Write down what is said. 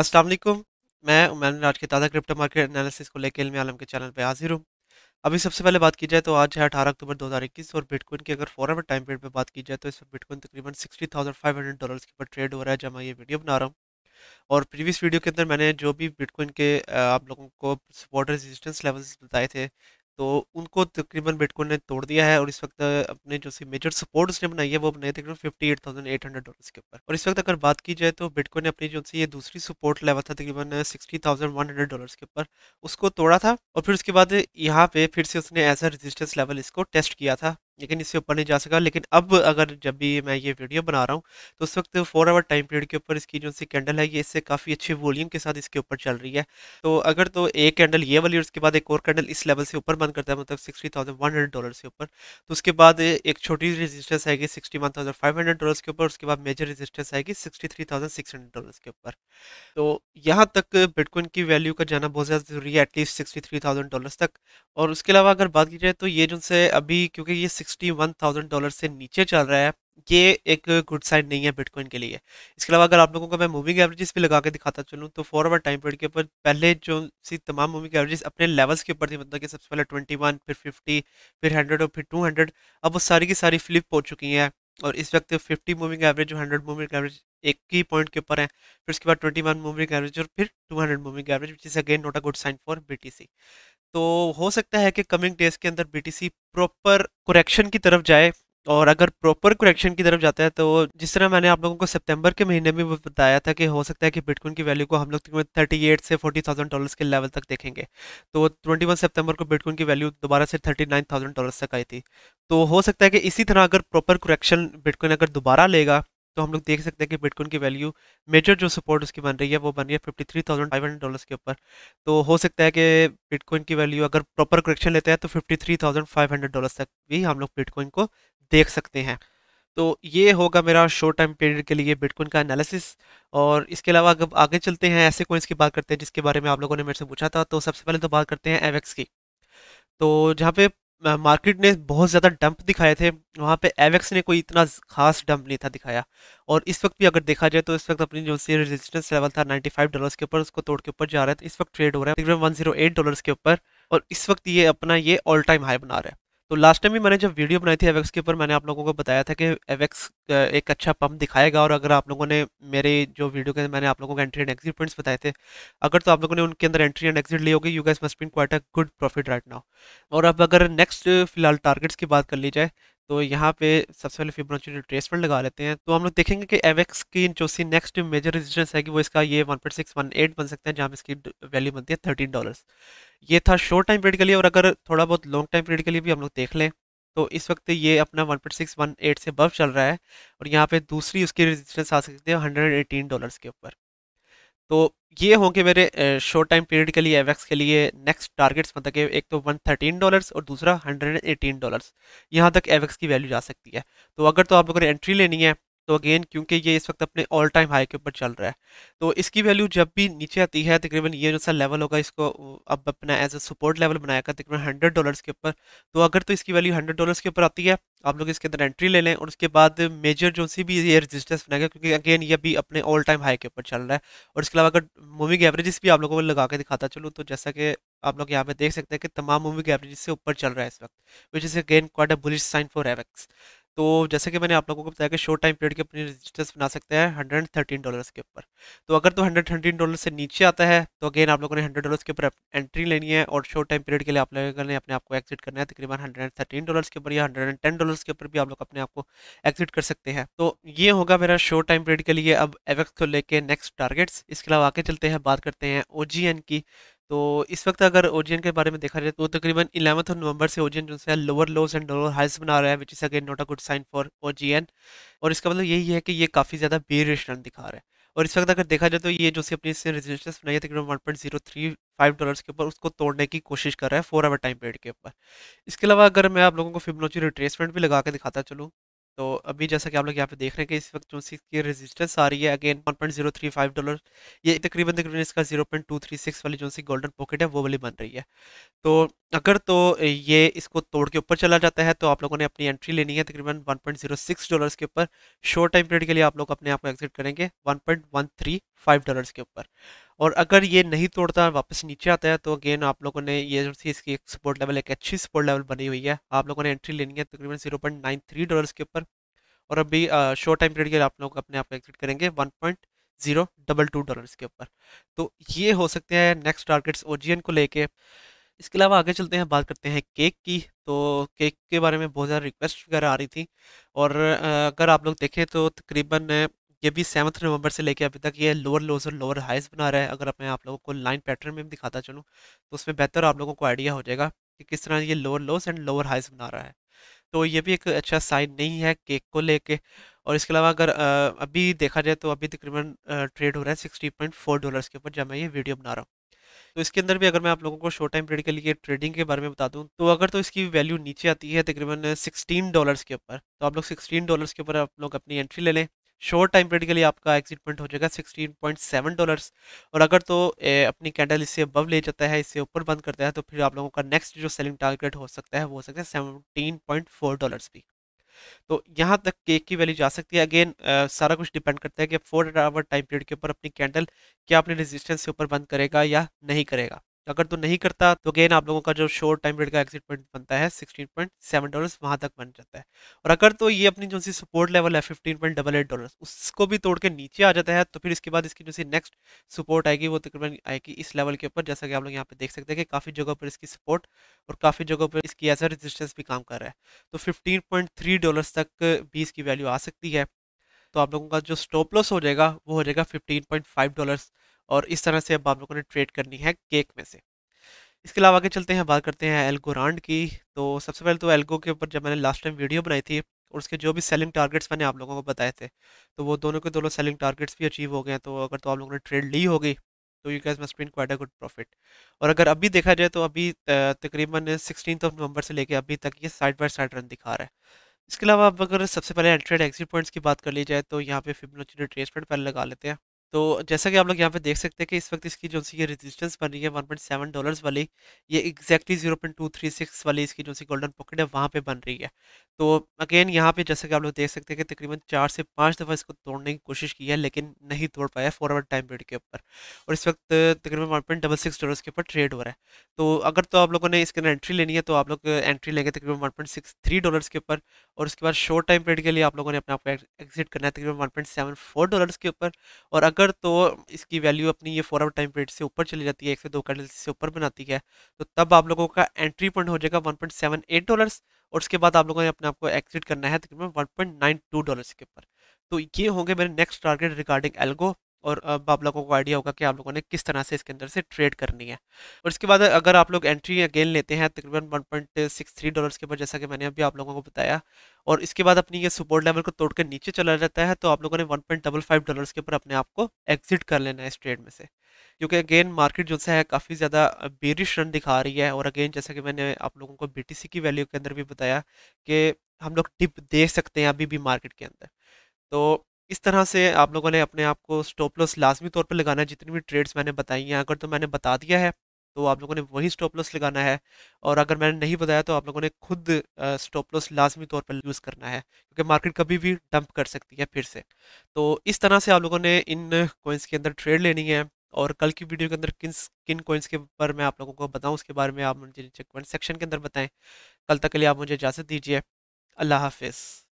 अस्सलाम वालेकुम मैं उमैन आज के ताज़ा क्रिप्टो मार्केट एनालिसिस को लेकर इलम आलम के चैनल पे हाजिर हूँ अभी सबसे पहले बात की जाए तो आज है अठारह अक्टूबर 2021 और बिटकॉइन की अगर आवर टाइम पीरियड पे बात की जाए तो इस पर बिटकॉइन तकरीबन sixty thousand five hundred dollar के ऊपर ट्रेड हो रहा है जब मैं ये वीडियो बना रहा हूँ और प्रीवियस वीडियो के अंदर मैंने जो भी बिटकॉइन के आप लोगों को सपोर्ट रेजिस्टेंस लेवल्स बताए थे तो उनको तकरीबन बिटकॉइन ने तोड़ दिया है और इस वक्त अपने जो सी मेजर सपोर्ट उसने बनाई है वो बनाई तकरीबन fifty eight thousand eight hundred dollar के ऊपर और इस वक्त अगर बात की जाए तो बिटकॉइन ने अपनी जो सी ये दूसरी सपोर्ट लेवल था तकरीबन sixty thousand one hundred dollar के ऊपर उसको तोड़ा था और फिर उसके बाद यहाँ पे फिर से उसने एज अ रजिस्टेंस लेवल इसको टेस्ट किया था लेकिन इससे ऊपर नहीं जा सका लेकिन अब अगर जब भी मैं ये वीडियो बना रहा हूँ तो उस वक्त फोर आवर टाइम पीरियड के ऊपर इसकी जो सी कैंडल है ये इससे काफ़ी अच्छे वॉल्यूम के साथ इसके ऊपर चल रही है तो अगर तो एक कैंडल ये वाली और उसके बाद एक और कैंडल इस लेवल से ऊपर बंद करता है मतलब sixty thousand one hundred dollar से ऊपर तो उसके बाद एक छोटी रजिस्टेंस आएगी sixty one thousand five hundred dollar के ऊपर उसके बाद मेजर रजिस्टेंस आएगी sixty three thousand six hundred dollar के ऊपर तो यहाँ तक बिटकॉइन की वैल्यू का जाना बहुत ज़्यादा ज़रूरी है at least sixty three thousand dollar तक और उसके अलावा अगर बात की जाए तो ये जो से अभी क्योंकि ये सिक्सटी वन थाउजेंड डॉलर से नीचे चल रहा है ये एक गुड साइड नहीं है बिटकॉइन के लिए इसके अलावा अगर आप लोगों को मैं मूविंग एवरेजेस भी लगा के दिखाता चलूँ तो फोर आवर टाइम पीरियड के ऊपर पहले जो सी तमाम मूविंग एवरेजेस अपने लेवल्स के ऊपर थी मतलब कि सबसे पहले ट्वेंटी वन फिर फिफ्टी फिर हंड्रेड और फिर टू हंड्रेड अब वो सारी की सारी फ्लिप हो चुकी हैं और इस वक्त फिफ्टी मूविंग एवरेज और हंड्रेड मूविंग एवरेज एक ही पॉइंट के ऊपर है फिर उसके बाद ट्वेंटी वन मूविंग एवरेज और फिर two hundred moving average which is again not a good sign for B T C तो हो सकता है कि कमिंग डेज के अंदर बीटीसी प्रॉपर करेक्शन की तरफ जाए और अगर प्रॉपर करेक्शन की तरफ जाता है तो जिस तरह मैंने आप लोगों को सितंबर के महीने में बताया था कि हो सकता है कि बिटकॉइन की वैल्यू को हम लोग तकरीबन थर्टी एट से फोर्टी थाउजेंड डॉलर्स के लेवल तक देखेंगे तो ट्वेंटी वन सेप्टेम्बर को बिटकॉइन की वैल्यू दोबारा से थर्टी नाइन थाउजेंड डॉलर्स तक आई थी तो हो सकता है कि इसी तरह अगर प्रॉपर करेक्शन बिटकॉइन अगर दोबारा लेगा तो हम लोग देख सकते हैं कि बिटकॉइन की वैल्यू मेजर जो सपोर्ट उसकी बन रही है वो बन रही है fifty three thousand five hundred dollars के ऊपर तो हो सकता है कि बिटकॉइन की वैल्यू अगर प्रॉपर करेक्शन लेते हैं तो fifty three thousand five hundred dollar तक भी हम लोग बिटकॉइन को देख सकते हैं तो ये होगा मेरा शॉर्ट टाइम पीरियड के लिए बिटकॉइन का एनालिसिस और इसके अलावा अगर आगे चलते हैं ऐसे कोइंस की बात करते हैं जिसके बारे में आप लोगों ने मेरे से पूछा था तो सबसे पहले तो बात करते हैं एवेक्स की तो जहाँ पे मार्केट ने बहुत ज़्यादा डंप दिखाए थे वहाँ पे एवेक्स ने कोई इतना खास डंप नहीं था दिखाया और इस वक्त भी अगर देखा जाए तो इस वक्त अपनी जो सी रेजिस्टेंस लेवल था 95 डॉलर्स के ऊपर उसको तोड़ के ऊपर जा रहा है तो इस वक्त ट्रेड हो रहा है तकरीबन 108 डॉलर्स के ऊपर और इस वक्त ये अपना ये ऑल टाइम हाई बना रहा है तो लास्ट टाइम भी मैंने जब वीडियो बनाई थी एवेक्स के ऊपर मैंने आप लोगों को बताया था कि एवेक्स एक अच्छा पंप दिखाएगा और अगर आप लोगों ने मेरे जो वीडियो के मैंने आप लोगों को एंट्री एंड एग्जिट पॉइंट्स बताए थे अगर तो आप लोगों ने उनके अंदर एंट्री एंड एग्जिट ली होगी you guys must been quite a good profit right now और अब अगर नेक्स्ट फिलहाल टारगेट्स की बात कर ली जाए तो यहाँ पे सबसे पहले फिबोनाची रिट्रेसमेंट लगा लेते हैं तो हम लोग देखेंगे कि एवेक्स की जो सी नेक्स्ट मेजर रेजिस्टेंस है कि वो इसका ये 1.618 बन सकते हैं जहाँ पे इसकी वैल्यू बनती है थर्टीन डॉलर्स ये था शॉर्ट टाइम पीरियड के लिए और अगर थोड़ा बहुत लॉन्ग टाइम पीरियड के लिए भी हम लोग देख लें तो इस वक्त ये अपना एट से अबव चल रहा है और यहाँ पर दूसरी उसकी रेजिस्टेंस आ सकती है हंड्रेड डॉलर्स के ऊपर तो ये होंगे मेरे शॉर्ट टाइम पीरियड के लिए एवेक्स के लिए नेक्स्ट टारगेट्स मतलब कि एक तो वन थर्टीन डॉलर्स और दूसरा हंड्रेड एटीन डॉलर्स यहाँ तक एवेक्स की वैल्यू जा सकती है तो अगर तो आप लोगों ने एंट्री लेनी है तो अगेन क्योंकि ये इस वक्त अपने ऑल टाइम हाई के ऊपर चल रहा है तो इसकी वैल्यू जब भी नीचे आती है तकरीबन ये जो सा लेवल होगा इसको अब अपना एज अ सपोर्ट लेवल बनाएगा तकरीबन हंड्रेड डॉलर्स के ऊपर तो अगर तो इसकी वैल्यू हंड्रेड डॉलर्स के ऊपर आती है आप लोग इसके अंदर एंट्री ले लें और उसके बाद मेजर जो सी भी ये रेजिस्टेंस बनाएगा क्योंकि अगेन ये भी अपने ऑल टाइम हाई के ऊपर चल रहा है और इसके अलावा अगर मूविंग एवरेजेस भी आप लोगों को लगा के दिखाता चलूँ तो जैसा कि आप लोग यहाँ पे देख सकते हैं कि तमाम मूविंग एवरेजेस से ऊपर चल रहा है इस वक्त which is again quite a bullish sign for AVAX तो जैसे कि मैंने आप लोगों को बताया कि शॉर्ट टाइम पीरियड के अपने रजिस्टर्स बना सकते हैं हंड्रेड थर्टीन डॉलर्स के ऊपर तो अगर तो हंड्रेड थर्टीन डॉलर से नीचे आता है तो अगेन आप लोगों ने हंड्रेड डॉलर्स के ऊपर एंट्री लेनी है और शॉर्ट टाइम पीरियड के लिए आप लोगों ने अपने आपको एक्जिट करना है तकरीबन हंड्रेड थर्टीन डॉलर्स के ऊपर या हंड्रेड एंड टेन डॉलर्स के ऊपर भी आप लोग अपने आपको एक्जिट कर सकते हैं तो ये होगा मेरा शॉर्ट टाइम पीरियड के लिए अब एवेक्स को लेकर नेक्स्ट टारगेट्स इसके अलावा आगे चलते हैं बात करते हैं ओ की तो इस वक्त अगर ओजियन के बारे में देखा जाए तो तकरीबन इलेवंथ ऑफ नवंबर से ओजियन जो है लोअर लोस एंड लोअर हाइस बना रहा है which is again not a good sign for Ocean और इसका मतलब यही है कि ये काफ़ी ज़्यादा बेर रन दिखा रहा है और इस वक्त अगर देखा जाए तो ये जो अपनी इसने रेजिस्टेंस बनाई है तकरीबन one point zero three five dollars के ऊपर उसको तोड़ने की कोशिश कर रहा है फोर आवर टाइम पीरियड के ऊपर इसके अलावा अगर मैं आप लोगों को फिबनोची रिट्रेसमेंट भी लगा के दिखाता चलूँ तो अभी जैसा कि आप लोग यहाँ पे देख रहे हैं कि इस वक्त जो इसकी रेजिस्टेंस आ रही है again one point zero three five dollar ये तकरीबन तकरीबन इसका zero point two three six वाली जो सी गोल्डन पॉकेट है वो वाली बन रही है तो अगर तो ये इसको तोड़ के ऊपर चला जाता है तो आप लोगों ने अपनी एंट्री लेनी है तकरीबन वन पॉइंट जीरो सिक्स के ऊपर शॉर्ट टाइम पीरियड के लिए आप लोग अपने आप को एग्जिट करेंगे one point one three five के ऊपर और अगर ये नहीं तोड़ता वापस नीचे आता है तो अगेन आप लोगों ने ये जो थी इसकी एक सपोर्ट लेवल एक अच्छी सपोर्ट लेवल बनी हुई है आप लोगों ने एंट्री लेनी है तकरीबन zero point nine three dollars के ऊपर और अभी शॉर्ट टाइम पीरियड के लिए आप लोग अपने आप एग्जिट करेंगे one point zero double two dollars के ऊपर तो ये हो सकते हैं नेक्स्ट टारगेट्स ओ को लेके इसके अलावा आगे चलते हैं बात करते हैं केक की तो केक के बारे में बहुत ज़्यादा रिक्वेस्ट वगैरह आ रही थी और अगर आप लोग देखें तो तकरीबन ये भी सेवन्थ नवंबर से लेके अभी तक ये लोअर लोज और लोअर हाइज बना रहा है अगर मैं आप लोगों को लाइन पैटर्न में भी दिखाता चलूँ तो उसमें बेहतर आप लोगों को आइडिया हो जाएगा कि किस तरह ये lower lows and lower highs बना रहा है तो ये भी एक अच्छा साइन नहीं है केक को लेके और इसके अलावा अगर अभी देखा जाए तो अभी तकरीबन ट्रेड हो रहा है सिक्सटी पॉइंट फोर डॉलर्स के ऊपर जब मैं ये वीडियो बना रहा हूँ तो इसके अंदर भी अगर मैं आप लोगों को शॉर्ट टाइम पीरियड के लिए ट्रेडिंग के बारे में बता दूँ तो अगर तो इसकी वैल्यू नीचे आती है तकरीबन सिक्सटीन डॉलर्स के ऊपर तो आप लोग सिक्सटीन डॉलर्स के ऊपर आप लोग अपनी एंट्री ले लें शॉर्ट टाइम पीरियड के लिए आपका एग्जिट पॉइंट हो जाएगा 16.7 डॉलर्स और अगर तो ए, अपनी कैंडल इससे अबव ले जाता है इससे ऊपर बंद करता है तो फिर आप लोगों का नेक्स्ट जो सेलिंग टारगेट हो सकता है वो हो सकता है सेवनटीन डॉलर्स भी तो यहाँ तक केक की वैल्यू जा सकती है अगेन सारा कुछ डिपेंड करता है कि फोर आवर टाइम पीरियड के ऊपर अपनी कैंडल क्या अपने रेजिस्टेंस से ऊपर बंद करेगा या नहीं करेगा अगर तो नहीं करता तो अगेन आप लोगों का जो शॉर्ट टाइम पीरियड का एक्सिट पॉइंट बनता है सिक्सटीन पॉइंट सेवन डॉलर वहाँ तक बन जाता है और अगर तो ये अपनी जो सी सपोर्ट लेवल है fifteen point double eight dollar उसको भी तोड़ के नीचे आ जाता है तो फिर इसके बाद इसकी जो सी नेक्स्ट सपोर्ट आएगी वो तकरीबन आएगी इस लेवल के ऊपर जैसा कि आप लोग यहाँ पे देख सकते हैं कि काफ़ी जगह पर इसकी सपोर्ट और काफ़ी जगह पर इसकी एज रेजिस्टेंस भी काम कर रहा है तो फिफ्टीन पॉइंट थ्री डॉलर तक भी इसकी वैल्यू आ सकती है तो आप लोगों का जो स्टॉप लॉस हो जाएगा वो हो जाएगा फिफ्टीन पॉइंट फाइव डॉलर्स और इस तरह से अब आप लोगों ने ट्रेड करनी है केक में से इसके अलावा आगे चलते हैं बात करते हैं एल्गो रांड की तो सबसे पहले तो एल्गो के ऊपर जब मैंने लास्ट टाइम वीडियो बनाई थी और उसके जो भी सेलिंग टारगेट्स मैंने आप लोगों को बताए थे तो वो दोनों के दोनों सेलिंग टारगेट्स भी अचीव हो गए हैं तो अगर तो आप लोगों ने ट्रेड ली होगी तो you guys must been quite a good profit और अगर अभी देखा जाए तो अभी तकरीबन सिक्सटीन ऑफ नवंबर से लेकर अभी तक ये साइड बाई साइड रन दिखा रहा है इसके अलावा अब अगर सबसे पहले एंट्रेड एक्सिट पॉइंट्स की बात कर ली जाए तो यहाँ पे फिबोनाची रिट्रेसमेंट पहले लगा लेते हैं तो जैसा कि आप लोग यहाँ पे देख सकते हैं कि इस वक्त इसकी जो सी ये रेजिस्टेंस बन रही है 1.7 डॉलर्स वाली ये थ्री 0.236 वाली इसकी जो सी गोल्डन पॉकेट है वहाँ पे बन रही है तो अगेन यहाँ पे जैसा कि आप लोग देख सकते हैं कि तकरीबन चार से पाँच दफ़ा इसको तोड़ने की कोशिश की है लेकिन नहीं तोड़ पाया फोर आवर टाइम पीरियड के ऊपर और इस वक्त तकरीबन one point double six dollar के ऊपर ट्रेड हो रहा है तो अगर तो आप लोगों ने इसके अंदर एंट्री लेनी है तो आप लोग एंट्री लेंगे तकरीबन one point six three dollars के ऊपर और उसके बाद शॉर्ट टाइम पीरियड के लिए आप लोगों ने अपने आप को एग्जिट करना है तकरीबन one point seven four dollar के ऊपर और अगर अगर तो इसकी वैल्यू अपनी ये फोर आवर टाइम पीरियड से ऊपर चली जाती है एक से दो कैंडल से ऊपर बनाती है तो तब आप लोगों का एंट्री पॉइंट हो जाएगा one point seven eight dollars और उसके बाद आप लोगों ने अपने आपको एक्सिट करना है तकरीबन one point nine two dollars के ऊपर तो ये होंगे मेरे नेक्स्ट टारगेट रिगार्डिंग एल्गो और अब आप लोगों को आइडिया होगा कि आप लोगों ने किस तरह से इसके अंदर से ट्रेड करनी है और इसके बाद अगर आप लोग एंट्री अगेन लेते हैं तकरीबन one point six three dollars के ऊपर जैसा कि मैंने अभी आप लोगों को बताया और इसके बाद अपनी ये सपोर्ट लेवल को तोड़ कर नीचे चला जाता है तो आप लोगों ने one point double five dollars के ऊपर अपने आप को एग्जिट कर लेना है इस ट्रेड में से क्योंकि अगेन मार्केट जो है काफ़ी ज़्यादा बेरिश रन दिखा रही है और अगेन जैसा कि मैंने आप लोगों को बी की वैल्यू के अंदर भी बताया कि हम लोग टिप दे सकते हैं अभी भी मार्केट के अंदर तो इस तरह से आप लोगों ने अपने आप को स्टॉप लॉस लाजमी तौर पर लगाना है जितनी भी ट्रेड्स मैंने बताई हैं अगर तो मैंने बता दिया है तो आप लोगों ने वही स्टॉप लॉस लगाना है और अगर मैंने नहीं बताया तो आप लोगों ने खुद स्टॉप लॉस लाजमी तौर पर यूज़ करना है क्योंकि मार्केट कभी भी डंप कर सकती है फिर से तो इस तरह से आप लोगों ने इन कोइंस के अंदर ट्रेड लेनी है और कल की वीडियो के अंदर किन किन कोइंस के ऊपर मैं आप लोगों को बताऊँ उसके बारे में आप मुझे नीचे कमेंट सेक्शन के अंदर बताएँ कल तक के लिए आप मुझे इजाज़त दीजिए अल्लाह हाफिज़